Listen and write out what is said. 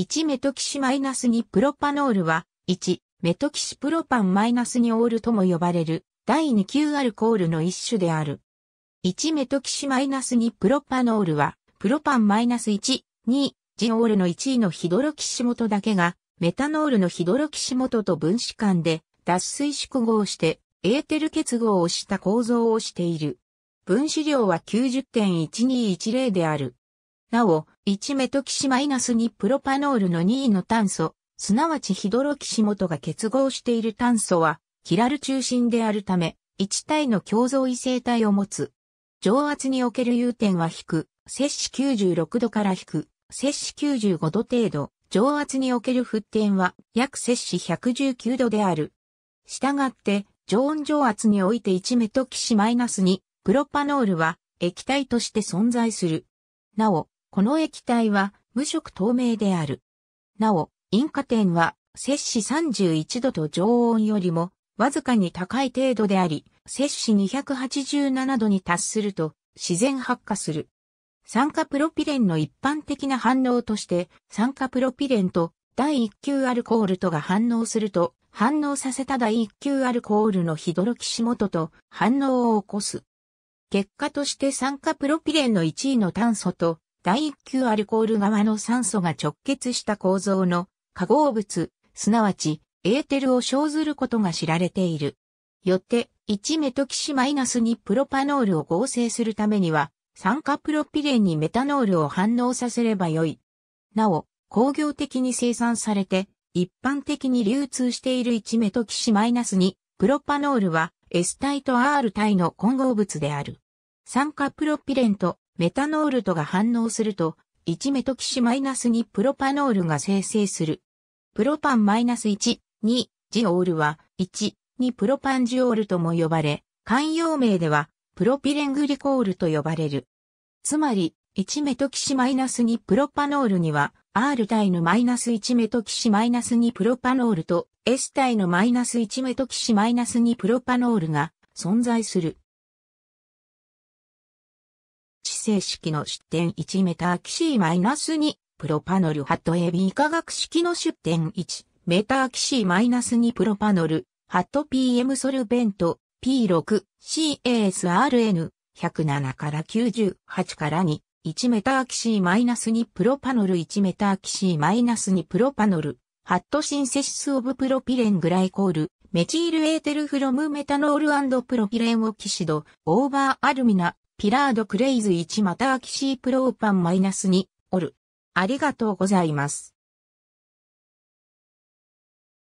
1メトキシマイナス2プロパノールは、1メトキシプロパンマイナス2オールとも呼ばれる、第2級アルコールの一種である。1メトキシマイナス2プロパノールは、プロパンマイナス1、2、ジオールの1位のヒドロキシ元だけが、メタノールのヒドロキシ元と分子間で脱水縮合して、エーテル結合をした構造をしている。分子量は90.1210である。なお、1メトキシマイナス2プロパノールの2位の炭素、すなわちヒドロキシモが結合している炭素は、キラル中心であるため、1体の共造異性体を持つ。上圧における融点は低、摂氏96度から低、摂氏95度程度、上圧における沸点は約摂氏119度である。したがって、常温上圧において1メトキシマイナス2、プロパノールは液体として存在する。なお、この液体は無色透明である。なお、インカ点は摂氏31度と常温よりもわずかに高い程度であり、摂氏287度に達すると自然発火する。酸化プロピレンの一般的な反応として、酸化プロピレンと第一級アルコールとが反応すると、反応させた第一級アルコールのヒドロキシモトと反応を起こす。結果として酸化プロピレンの1位の炭素と第一級アルコール側の酸素が直結した構造の化合物、すなわちエーテルを生ずることが知られている。よって、1メトキシマイナスにプロパノールを合成するためには、酸化プロピレンにメタノールを反応させればよい。なお、工業的に生産されて、一般的に流通している1メトキシマイナスにプロパノールは S 体と R 体の混合物である。酸化プロピレンとメタノールとが反応すると、1メトキシマイナス2プロパノールが生成する。プロパンマイナス1、2、ジオールは、1、2プロパンジオールとも呼ばれ、慣用名では、プロピレングリコールと呼ばれる。つまり、1メトキシマイナス2プロパノールには、R 体のマイナス1メトキシマイナス2プロパノールと S 体のマイナス1メトキシマイナス2プロパノールが存在する。正式の出典1メターキシーマイナス2、プロパノルハットビー化学式の出典1、メターキシーマイナス2プロパノル、ハット PM ソルベント、P6、CASRN、107から98から2、1メターキシーマイナス2プロパノル1メターキシーマイナス2プロパノル、ハットシンセシスオブプロピレングライコール、メチールエーテルフロムメタノールプロピレンオキシド、オーバーアルミナ、ピラードクレイズ1またはキシープローパンマイナス2、おる。ありがとうございます。